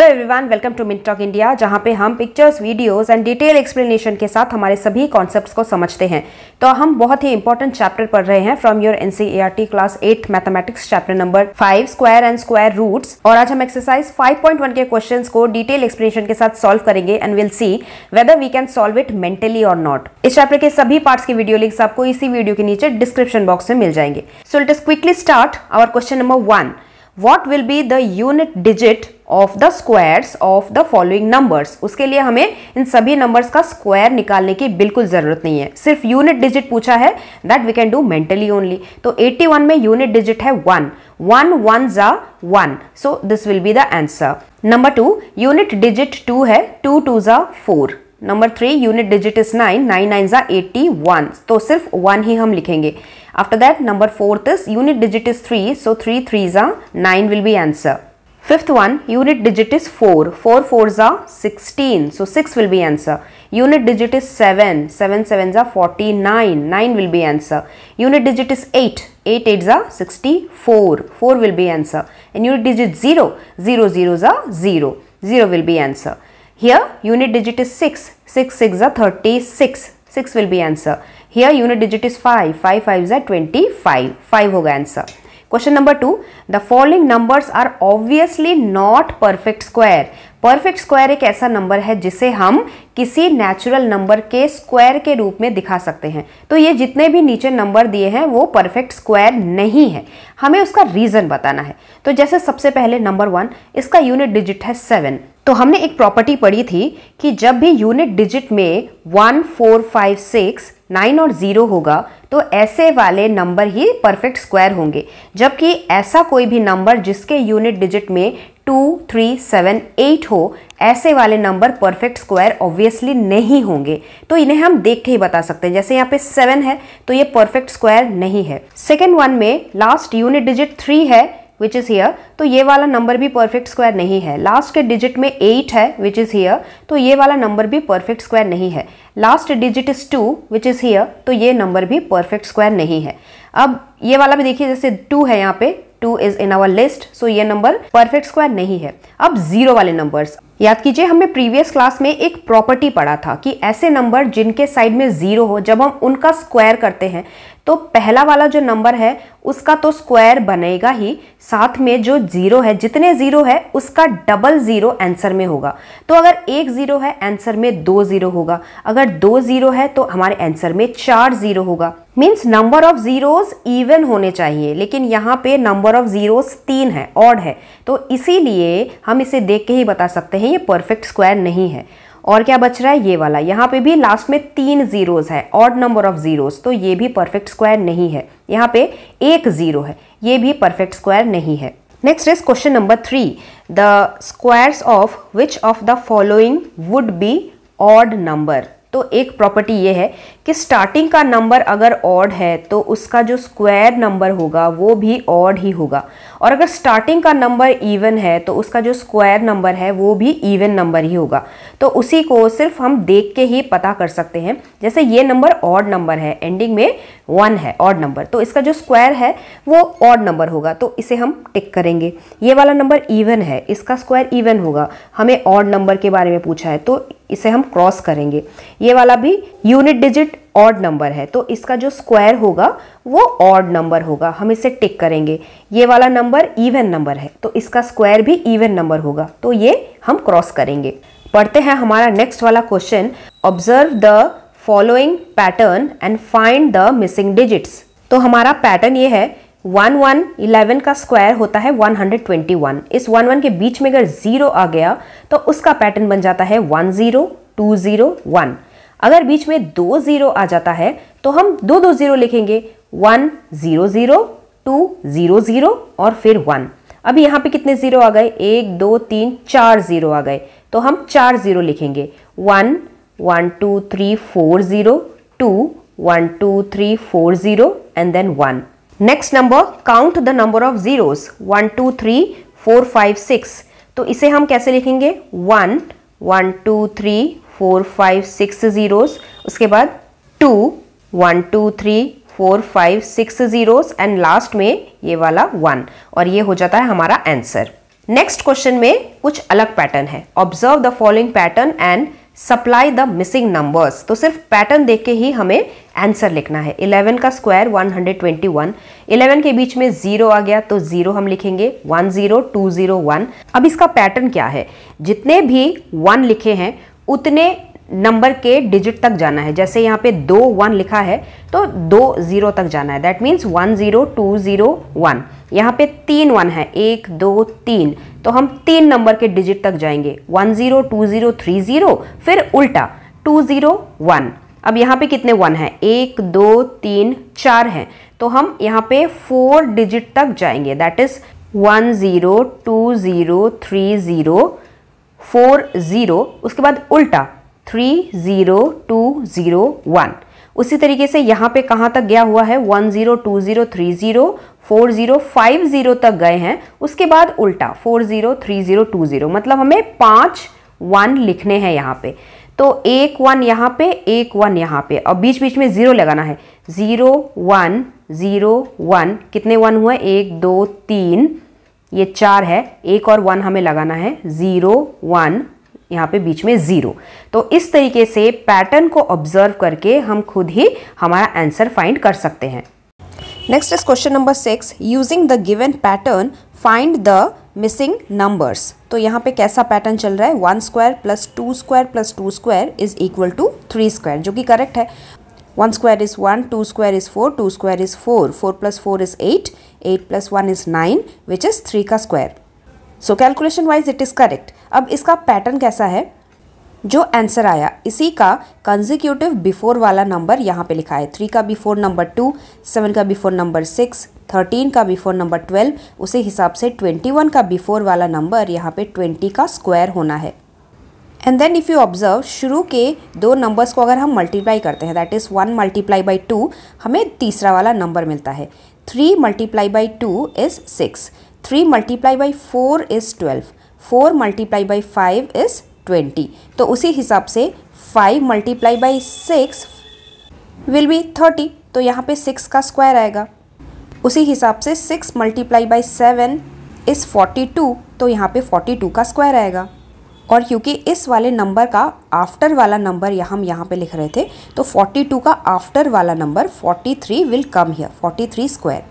Hello everyone welcome to Talk India जहां पे हम pictures videos and detail explanation के साथ हमारे सभी कॉन्सेप्ट्स को समझते हैं तो हम बहुत ही इंपॉर्टेंट चैप्टर पढ़ रहे हैं from your NCERT class eight mathematics chapter number five square and square roots और आज हम एक्सरसाइज फाइव के क्वेश्चन को डिटेल एक्सप्लेनेशन के साथ सॉल्व करेंगे and will see whether we can solve it mentally और नॉट इस चैप्टर के सभी पार्ट के वीडियो लिंक्स आपको इसी वीडियो के नीचे डिस्क्रिप्शन बॉक्स में मिल जाएंगे so it is quickly start our question number one what will be the unit digit of the squares of the following numbers उसके लिए हमें इन सभी नंबर्स का स्क्वायर निकालने की बिल्कुल ज़रूरत नहीं है सिर्फ यूनिट डिजिट पूछा है that we can do mentally only तो 81 में यूनिट डिजिट है वन वन वन ज़ा one so this will be the answer number two unit digit two है टू टू ज़ा four number three unit digit is nine nine nine ज़ा eighty one तो सिर्फ one ही हम लिखेंगे After that number 4th is unit digit is 3 so 3 3s are 9 will be answer. Fifth one unit digit is 4 4 4s are 16 so 6 will be answer. Unit digit is 7 7 7s are 49 9 will be answer. Unit digit is 8 8 8s are 64 4 will be answer. And unit digit 0 0 0s are 0 0 will be answer. Here unit digit is 6 6 6 are 36 6 will be answer. Here unit digit is five five five जै twenty five five होगा answer question number two the following numbers are obviously not perfect square perfect square एक ऐसा number है जिसे हम किसी natural number के square के रूप में दिखा सकते हैं तो ये जितने भी नीचे नंबर दिए हैं वो परफेक्ट स्क्वायर नहीं है हमें उसका रीज़न बताना है तो जैसे सबसे पहले नंबर वन इसका यूनिट डिजिट है सेवन तो हमने एक प्रॉपर्टी पढ़ी थी कि जब भी यूनिट डिजिट में one four five six nine और ज़ीरो होगा तो ऐसे वाले नंबर ही परफेक्ट स्क्वायर होंगे जबकि ऐसा कोई भी नंबर जिसके यूनिट डिजिट में टू थ्री सेवन एट हो ऐसे वाले नंबर परफेक्ट स्क्वायर ऑब्वियसली नहीं होंगे तो इन्हें हम देख के ही बता सकते हैं जैसे यहाँ पे सेवन है तो ये परफेक्ट स्क्वायर नहीं है सेकेंड वन में लास्ट यूनिट डिजिट थ्री है विच इज़ हेयर तो ये वाला नंबर भी परफेक्ट स्क्वायर नहीं है लास्ट के डिजिट में एट है विच इज़ हेयर तो ये वाला नंबर भी परफेक्ट स्क्वायर नहीं है last digit is two which is here तो ये नंबर भी परफेक्ट स्क्वायर नहीं है अब ये वाला भी देखिए जैसे टू है यहाँ पे two is in our list so ये नंबर परफेक्ट स्क्वायर नहीं है अब जीरो वाले नंबर याद कीजिए हमने प्रीवियस क्लास में एक प्रॉपर्टी पढ़ा था कि ऐसे नंबर जिनके साइड में जीरो हो जब हम उनका स्क्वायर करते हैं तो पहला वाला जो नंबर है उसका तो स्क्वायर बनेगा ही साथ में जो ज़ीरो है जितने ज़ीरो है उसका डबल ज़ीरो आंसर में होगा तो अगर एक ज़ीरो है आंसर में दो ज़ीरो होगा अगर दो ज़ीरो है तो हमारे आंसर में चार ज़ीरो होगा means number of zeros even होने चाहिए लेकिन यहाँ पे नंबर ऑफ ज़ीरोज़ तीन है ऑड है तो इसीलिए हम इसे देख के ही बता सकते हैं ये परफेक्ट स्क्वायर नहीं है और क्या बच रहा है ये वाला यहाँ पे भी लास्ट में तीन जीरोस है ऑड नंबर ऑफ जीरोस तो ये भी परफेक्ट स्क्वायर नहीं है यहाँ पे एक जीरो है ये भी परफेक्ट स्क्वायर नहीं है next is question number three the squares of which of the following would be odd number तो एक प्रॉपर्टी ये है कि स्टार्टिंग का नंबर अगर ऑड है तो उसका जो स्क्वायर नंबर होगा वो भी ऑड ही होगा और अगर स्टार्टिंग का नंबर इवन है तो उसका जो स्क्वायर नंबर है वो भी इवन नंबर ही होगा तो उसी को सिर्फ हम देख के ही पता कर सकते हैं जैसे ये नंबर ऑड नंबर है एंडिंग में वन है ऑड नंबर तो इसका जो स्क्वायर है वो ऑड नंबर होगा तो इसे हम टिक करेंगे ये वाला नंबर इवन है इसका स्क्वायर इवन होगा हमें ऑड नंबर के बारे में पूछा है तो इसे हम क्रॉस करेंगे ये वाला भी यूनिट डिजिट ऑड नंबर है तो इसका जो स्क्वायर होगा वो ऑड नंबर होगा हम इसे टिक करेंगे ये वाला नंबर इवन नंबर है तो इसका स्क्वायर भी इवन नंबर होगा तो ये हम क्रॉस करेंगे पढ़ते हैं हमारा नेक्स्ट वाला question observe the following pattern and find the missing digits तो हमारा पैटर्न ये है वन वन इलेवन का स्क्वायर होता है 121 इस वन वन के बीच में अगर ज़ीरो आ गया तो उसका पैटर्न बन जाता है one zero two zero one अगर बीच में दो ज़ीरो आ जाता है तो हम दो दो ज़ीरो लिखेंगे one zero zero two zero zero और फिर वन अब यहाँ पे कितने ज़ीरो आ गए एक दो तीन चार ज़ीरो आ गए तो हम चार ज़ीरो लिखेंगे one one two three four zero two one two three four zero and then one next number count the number of zeros one two three four five six तो इसे हम कैसे लिखेंगे one one two three four five six zeros उसके बाद two one two three four five six zeros and last में ये वाला वन और ये हो जाता है हमारा आंसर नेक्स्ट क्वेश्चन में कुछ अलग पैटर्न है observe the following pattern and supply the missing numbers तो सिर्फ पैटर्न देख के ही हमें आंसर लिखना है 11 का स्क्वायर 121 11 के बीच में जीरो आ गया तो जीरो हम लिखेंगे 10201 अब इसका पैटर्न क्या है जितने भी वन लिखे हैं उतने नंबर के डिजिट तक जाना है जैसे यहाँ पे दो वन लिखा है तो दो ज़ीरो तक जाना है that means one zero two zero one यहाँ पे तीन वन है एक दो तीन तो हम तीन नंबर के डिजिट तक जाएंगे one zero two zero three zero फिर उल्टा टू ज़ीरो वन अब यहाँ पे कितने वन है एक दो तीन चार हैं तो हम यहाँ पे फोर डिजिट तक जाएंगे that is one zero two zero three zero four zero उसके बाद उल्टा three zero two zero one उसी तरीके से यहाँ पे कहाँ तक गया हुआ है one zero two zero three zero four zero five zero तक गए हैं उसके बाद उल्टा four zero three zero two zero मतलब हमें पाँच वन लिखने हैं यहाँ पे तो एक वन यहाँ पे एक वन यहाँ पे और बीच बीच में ज़ीरो लगाना है ज़ीरो वन ज़ीरो वन कितने वन हुए एक दो तीन ये चार है एक और वन हमें लगाना है ज़ीरो वन यहाँ पे बीच में ज़ीरो तो इस तरीके से पैटर्न को ऑब्जर्व करके हम खुद ही हमारा आंसर फाइंड कर सकते हैं next is question number six using the given pattern find the missing numbers तो यहाँ पे कैसा पैटर्न चल रहा है one square plus two square plus two square is equal to three square जो कि करेक्ट है one square is one two square is four two square is four four plus four is eight eight plus one is nine which is three का square so calculation wise it is correct अब इसका pattern कैसा है जो answer आया इसी का consecutive before वाला नंबर यहाँ पे लिखा है थ्री का बिफोर नंबर टू सेवन का बिफोर नंबर सिक्स थर्टीन का बिफोर नंबर ट्वेल्व उसी हिसाब से ट्वेंटी वन का बिफोर वाला नंबर यहाँ पे ट्वेंटी का स्क्वायर होना है and then if you observe शुरू के दो नंबर्स को अगर हम मल्टीप्लाई करते हैं that is one multiply by two हमें तीसरा वाला नंबर मिलता है three multiply by two is six three multiply by four is twelve four multiply by five is twenty तो उसी हिसाब से five multiply by six will be thirty तो यहाँ पे सिक्स का स्क्वायर आएगा उसी हिसाब से six multiply by seven is forty two तो यहाँ पे फोर्टी टू का स्क्वायर आएगा और क्योंकि इस वाले नंबर का आफ्टर वाला नंबर यहाँ हम यहाँ पे लिख रहे थे तो 42 का आफ्टर वाला number 43 will come here 43 square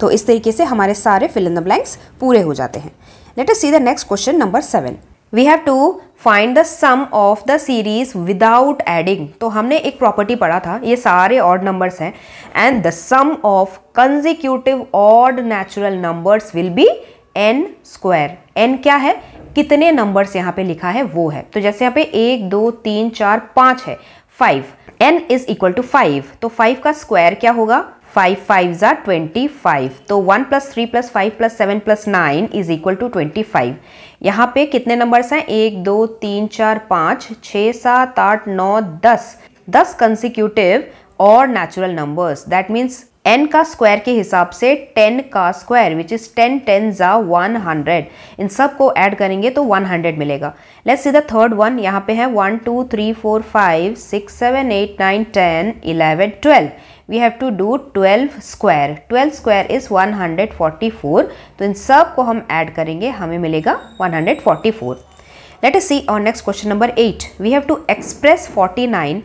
तो इस तरीके से हमारे सारे फिल इन द ब्लैंक्स पूरे हो जाते हैं let us see the next question number seven we have to find the sum of the series without adding तो हमने एक प्रॉपर्टी पढ़ा था ये सारे ऑड नंबर्स हैं and the sum of consecutive odd natural numbers will be N square N क्या है कितने नंबर्स यहाँ पे लिखा है वो है तो जैसे यहाँ पे एक दो तीन चार पाँच है five n is equal to five तो फाइव का स्क्वायर क्या होगा फाइव फाइव ज़ा ट्वेंटी फाइव तो one plus three plus five plus seven plus nine is equal to twenty five यहाँ पे कितने नंबर्स हैं एक दो तीन चार पाँच छः सात आठ नौ दस दस कंसिक्यूटिव और natural numbers that means n का स्क्वायर के हिसाब से टेन का square which is ten ten ज़ा वन हंड्रेड इन सब को ऐड करेंगे तो वन हंड्रेड मिलेगा let's see the third one यहाँ पे है one two three four five six seven eight nine ten eleven twelve we have to do 12 square 12 square is 144 तो इन सब को हम ऐड करेंगे हमें मिलेगा 144 लेट अस सी और next question number eight we have to express 49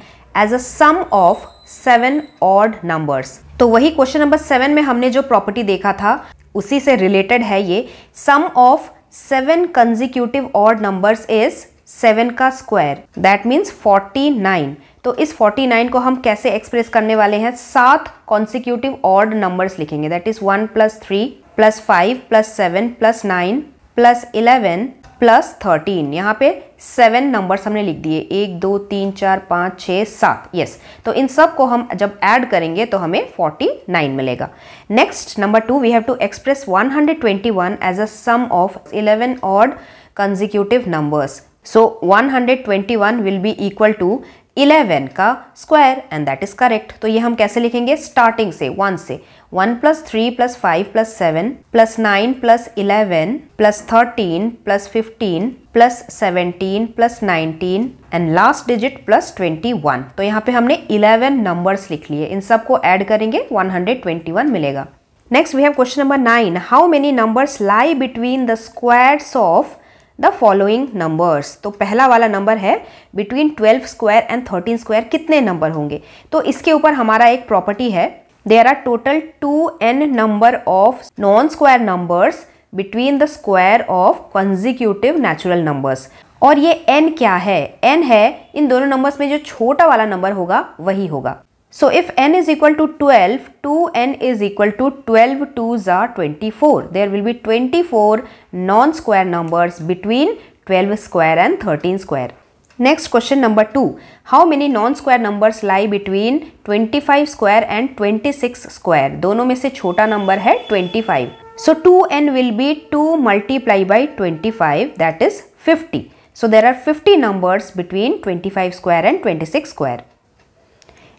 as a sum of seven odd numbers तो वही क्वेश्चन नंबर सेवन में हमने जो प्रॉपर्टी देखा था उसी से रिलेटेड है ये sum of seven consecutive odd numbers is seven का square that means forty nine तो इस 49 को हम कैसे एक्सप्रेस करने वाले हैं सात कॉन्सिक्यूटिव ऑर्ड नंबर्स लिखेंगे that is one plus three plus five plus seven plus nine plus eleven plus thirteen यहाँ पे सेवन नंबर्स हमने लिख दिए एक दो तीन चार पाँच छः सात यस तो इन सब को हम जब ऐड करेंगे तो हमें फोर्टी नाइन मिलेगा next number two we have to express one hundred twenty one as a sum of eleven odd consecutive numbers so one hundred twenty one will be equal to eleven का square and that is correct तो ये हम कैसे लिखेंगे starting से one से one plus three plus five plus seven plus nine plus eleven plus thirteen plus fifteen plus seventeen plus nineteen and last digit plus twenty one तो यहाँ पे हमने इलेवन नंबर्स लिख लिए इन सब को ऐड करेंगे वन हंड्रेड ट्वेंटी वन मिलेगा next we have question number nine how many numbers lie between the squares of the following numbers तो पहला वाला नंबर है between twelve square and thirteen square कितने नंबर होंगे तो इसके ऊपर हमारा एक प्रॉपर्टी है there are total two n number of non square numbers between the square of consecutive natural numbers और ये एन क्या है एन है इन दोनों नंबर्स में जो छोटा वाला नंबर होगा वही होगा So if n is equal to 12, 2n is equal to 12 2s are 24. There will be 24 non-square numbers between 12 square and 13 square. Next question number 2. How many non-square numbers lie between 25 square and 26 square? दोनों में से छोटा number है 25. So 2n will be 2 multiplied by 25 that is 50. So there are 50 numbers between 25 square and 26 square.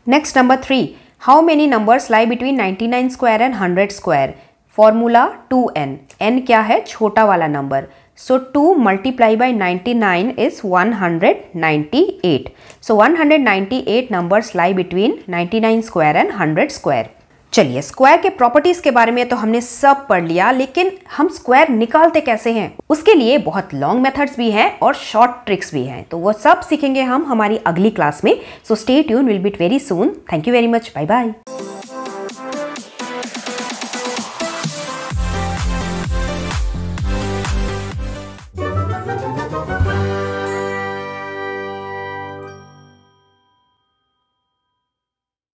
Next number 3. How many numbers lie between 99 square and 100 square? Formula 2n. n क्या है छोटा वाला number. So 2 multiplied by 99 is 198. So 198 numbers lie between 99 square and 100 square. चलिए square के properties के बारे में तो हमने सब पढ़ लिया लेकिन हम स्क्वायर निकालते कैसे हैं उसके लिए बहुत लॉन्ग मेथड्स भी हैं और शॉर्ट ट्रिक्स भी हैं तो वो सब सीखेंगे हम हमारी अगली क्लास में so stay tune will beat very soon thank you very much bye bye